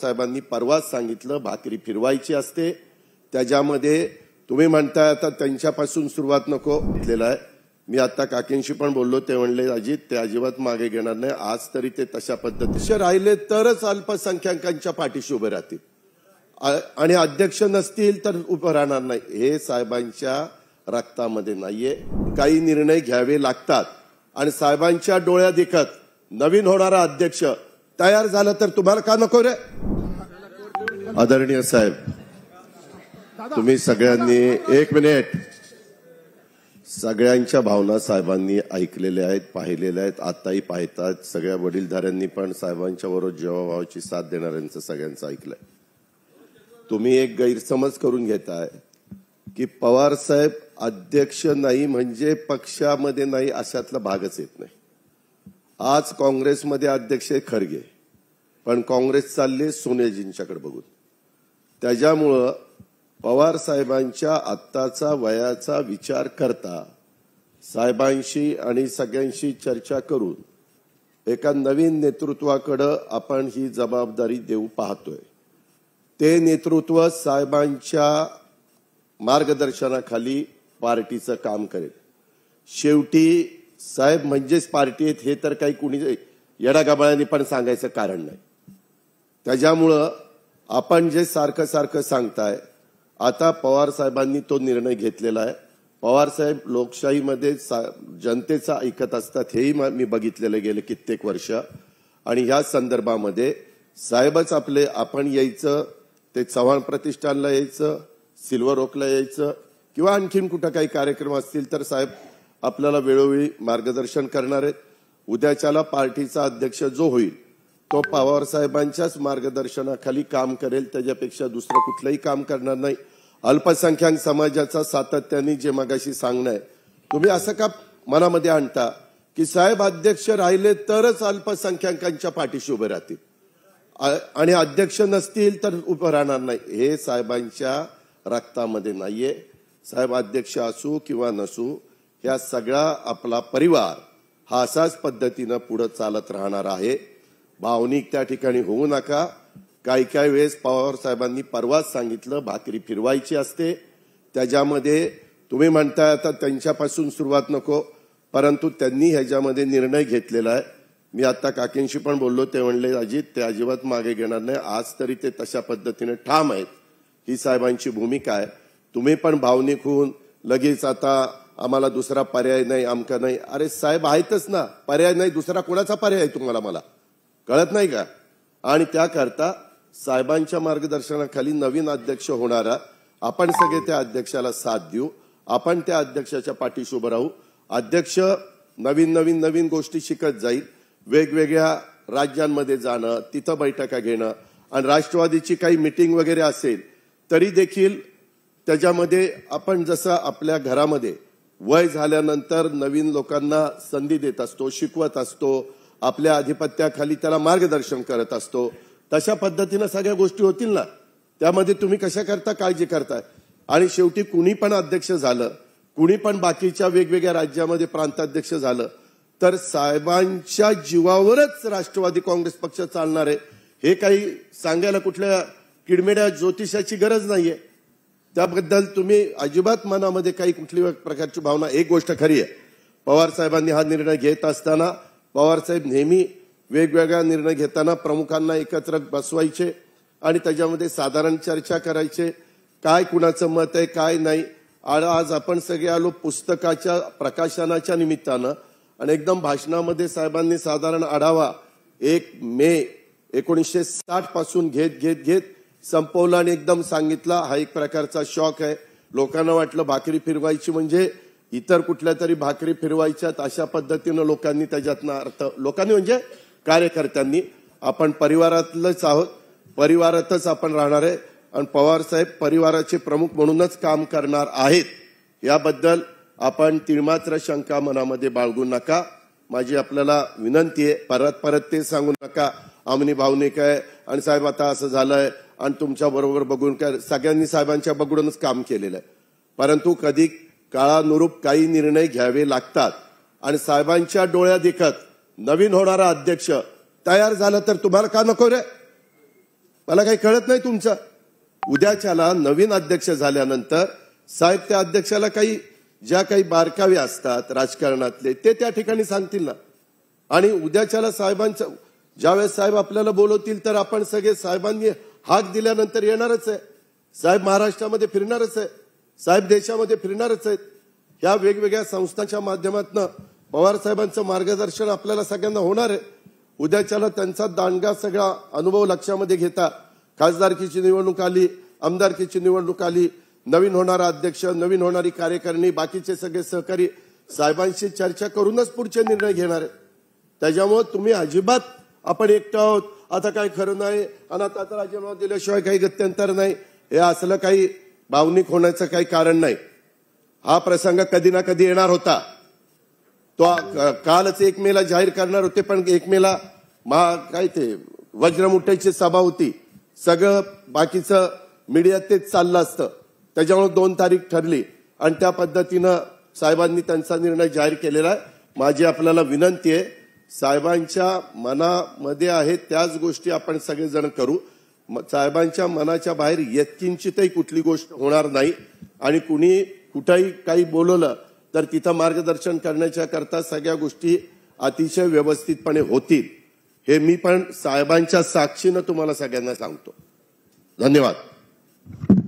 साहेबांनी परवाच सांगितलं भाकरी फिरवायची असते त्याच्यामध्ये तुम्ही म्हणताय आता त्यांच्यापासून सुरुवात नको घेतलेला आहे मी आता काकींशी पण बोललो ते म्हणले अजित ते अजिबात मागे घेणार नाही आज तरी ते तशा पद्धतीचे राहिले तरच अल्पसंख्याकांच्या पाठीशी उभे राहतील आणि अध्यक्ष नसतील तर उभं राहणार नाही हे साहेबांच्या रक्तामध्ये नाहीये काही निर्णय घ्यावे लागतात आणि साहेबांच्या डोळ्या देखत नवीन होणारा अध्यक्ष तयार झालं तर तुम्हाला का नको रे आदरणीय साहेब तुम्ही सगळ्यांनी एक मिनिट सगळ्यांच्या भावना साहेबांनी ऐकलेल्या आहेत पाहिलेल्या आहेत आताही पाहतात सगळ्या वडीलधाऱ्यांनी पण साहेबांच्या बरोबर जेवाभावाची साथ देणाऱ्यांचं सगळ्यांचं ऐकलंय तुम्ही एक गैरसमज करून घेताय की पवार साहेब अध्यक्ष नाही म्हणजे पक्षामध्ये नाही अशातला भागच येत नाही आज काँग्रेसमध्ये अध्यक्ष खरगे पण काँग्रेस चालले सोनियाजींच्याकडे बघून त्याच्यामुळं पवार साहेबांच्या आत्ताचा वयाचा विचार करता साहेबांशी आणि सगळ्यांशी चर्चा करून एका नवीन नेतृत्वाकडं आपण ही जबाबदारी देऊ पाहतोय ते नेतृत्व साहेबांच्या मार्गदर्शनाखाली पार्टीचं काम करेल शेवटी साहेब म्हणजेच पार्टी आहेत हे तर काही कुणी येडागाबाळ्यांनी पण सांगायचं कारण नाही त्याच्यामुळं आपण जे सारखं सारखं सांगताय आता पवार साहेबांनी तो निर्णय घेतलेला आहे पवार साहेब लोकशाहीमध्ये सा जनतेचा ऐकत असतात हेही मी बघितलेलं गेले कित्येक वर्ष आणि ह्या संदर्भामध्ये साहेबच आपले आपण यायचं ते चव्हाण प्रतिष्ठानला यायचं सिल्वर ओकला यायचं किंवा आणखीन कुठं काही कार्यक्रम असतील तर साहेब आपल्याला वेळोवेळी मार्गदर्शन करणार आहेत उद्याच्याला पार्टीचा अध्यक्ष जो होईल तो पवारसाहेबांच्याच साहेबांच्याच मार्गदर्शनाखाली काम करेल त्याच्यापेक्षा दुसरं कुठलंही काम करणार नाही अल्पसंख्याक समाजाचा सातत्याने जे मगाशी सांगणं आहे तुम्ही असं का मनामध्ये आणता की साहेब अध्यक्ष राहिले तरच अल्पसंख्याकांच्या पाठीशी उभे राहतील आणि अध्यक्ष नसतील तर उभं राहणार नाही हे साहेबांच्या रक्तामध्ये नाहीये साहेब अध्यक्ष असू किंवा नसू ह्या सगळा आपला परिवार हा असाच पद्धतीनं पुढे चालत राहणार आहे भावनिक त्या ठिकाणी होऊ नका काही काही वेळेस पवार साहेबांनी परवाच सांगितलं भाकरी फिरवायची असते त्याच्यामध्ये तुम्ही म्हणताय आता त्यांच्यापासून सुरुवात नको परंतु त्यांनी ह्याच्यामध्ये निर्णय घेतलेला आहे मी आता काकींशी पण बोललो ते म्हणले अजित ते अजिबात मागे घेणार नाही आज तरी ते तशा पद्धतीने ठाम आहेत ही साहेबांची भूमिका आहे तुम्ही पण भावनिक होऊन लगेच आता आम्हाला दुसरा पर्याय नाही आमका नाही अरे साहेब आहेतच ना पर्याय नाही दुसरा कोणाचा पर्याय तुम्हाला मला कळत नाही का आणि त्याकरता साहेबांच्या मार्गदर्शनाखाली नवीन अध्यक्ष होणारा आपण सगळे त्या अध्यक्षाला साथ देऊ आपण त्या अध्यक्षाच्या पाठीशी उभं राहू अध्यक्ष नवीन नवीन नवीन गोष्टी शिकत जाईल वेगवेगळ्या राज्यांमध्ये जाणं तिथं बैठका घेणं आणि राष्ट्रवादीची काही मिटिंग वगैरे असेल तरी देखील त्याच्यामध्ये आपण जसं आपल्या घरामध्ये वय झाल्यानंतर नवीन लोकांना संधी देत असतो शिकवत असतो आपल्या अधिपत्याखाली त्याला मार्गदर्शन करत असतो तशा पद्धतीनं सगळ्या गोष्टी होतील ना त्यामध्ये तुम्ही कशा करता काळजी करताय आणि शेवटी कुणी पण अध्यक्ष झालं कुणी पण बाकीच्या वेगवेगळ्या राज्यामध्ये प्रांताध्यक्ष झालं तर साहेबांच्या जीवावरच राष्ट्रवादी काँग्रेस पक्ष चालणार आहे हे काही सांगायला कुठल्या किडमेड्या ज्योतिषाची गरज नाहीये त्याबद्दल तुम्ही अजिबात मनामध्ये काही कुठली प्रकारची भावना एक गोष्ट खरी आहे पवार साहेबांनी हा निर्णय घेत असताना पवारसाहेब नेहमी वेगवेगळा निर्णय घेताना प्रमुखांना एकत्र बसवायचे आणि त्याच्यामध्ये साधारण चर्चा करायचे काय कुणाचं मत आहे काय नाही आज आपण सगळे आलो पुस्तकाच्या प्रकाशनाच्या निमित्तानं आणि एकदम भाषणामध्ये साहेबांनी साधारण आढावा एक मे एकोणीसशे साठ पासून घेत घेत घेत संपवलं आणि एकदम सांगितला हा एक प्रकारचा शॉक आहे लोकांना वाटलं भाकरी फिरवायची म्हणजे इतर कुठल्या तरी भाकरी फिरवायच्यात अशा पद्धतीनं लोकांनी त्याच्यातनं अर्थ लोकांनी म्हणजे कार्यकर्त्यांनी आपण परिवारातलंच आहोत परिवारातच आपण राहणार आहे आणि पवार साहेब परिवाराचे प्रमुख म्हणूनच काम करणार आहेत याबद्दल आपण तिळमात्र शंका मनामध्ये बाळगू नका माझी आपल्याला विनंती आहे परत परत ते सांगू नका आमनी भावनिक आहे आणि साहेब आता असं झालंय आणि तुमच्याबरोबर बघून काय सगळ्यांनी साहेबांच्या बघूनच काम केलेलं आहे परंतु कधी काळानुरूप काही निर्णय घ्यावे लागतात आणि साहेबांच्या डोळ्या देखत नवीन होणारा अध्यक्ष तयार झाला तर तुम्हाला का नको रे मला काही कळत नाही तुमचं उद्याच्याला नवीन अध्यक्ष झाल्यानंतर साहेब त्या अध्यक्षाला काही ज्या काही बारकावे असतात राजकारणातले ते त्या ठिकाणी सांगतील ना आणि उद्याच्याला साहेबांचं ज्यावेळेस साहेब आपल्याला बोलवतील तर आपण सगळे साहेबांनी हाक दिल्यानंतर येणारच आहे साहेब महाराष्ट्रामध्ये फिरणारच आहे साहेब देशामध्ये फिरणारच आहेत या वेगवेगळ्या संस्थांच्या माध्यमातून पवार साहेबांचं मार्गदर्शन आपल्याला सगळ्यांना होणार आहे उद्याच्याला त्यांचा दांडगा सगळा अनुभव लक्षामध्ये घेता खासदारकीची निवडणूक आली आमदारकीची निवडणूक आली नवीन होणारा अध्यक्ष नवीन होणारी कार्यकारिणी बाकीचे सगळे सहकारी साहेबांशी चर्चा करूनच पुढचे निर्णय घेणार आहे त्याच्यामुळे तुम्ही अजिबात आपण एकटा आहोत आता काय खरं नाही आता राजीनामा दिल्याशिवाय काही गत्यंतर नाही हे असलं काही भावनिक होण्याचं काही कारण नाही हा प्रसंग कधी ना कधी येणार होता तो कालच एक मेला जाहीर करणार होते पण एक मेला महा काय ते वज्रमुठ्याची सभा होती सगळं बाकीचं मीडियात तेच चाललं असतं त्याच्यामुळे दोन तारीख ठरली आणि त्या पद्धतीनं साहेबांनी त्यांचा निर्णय जाहीर केलेला आहे माझी आपल्याला विनंती आहे साहेबांच्या मनामध्ये आहेत त्याच गोष्टी आपण सगळेजण करू साहेबांच्या मनाच्या बाहेर यत्किंचितही कुठली गोष्ट होणार नाही आणि कुणी कुठंही काही बोलवलं तर तिथं मार्गदर्शन करण्याच्या करता सगळ्या गोष्टी अतिशय व्यवस्थितपणे होतील हे मी पण साहेबांच्या साक्षीनं तुम्हाला सगळ्यांना सांगतो धन्यवाद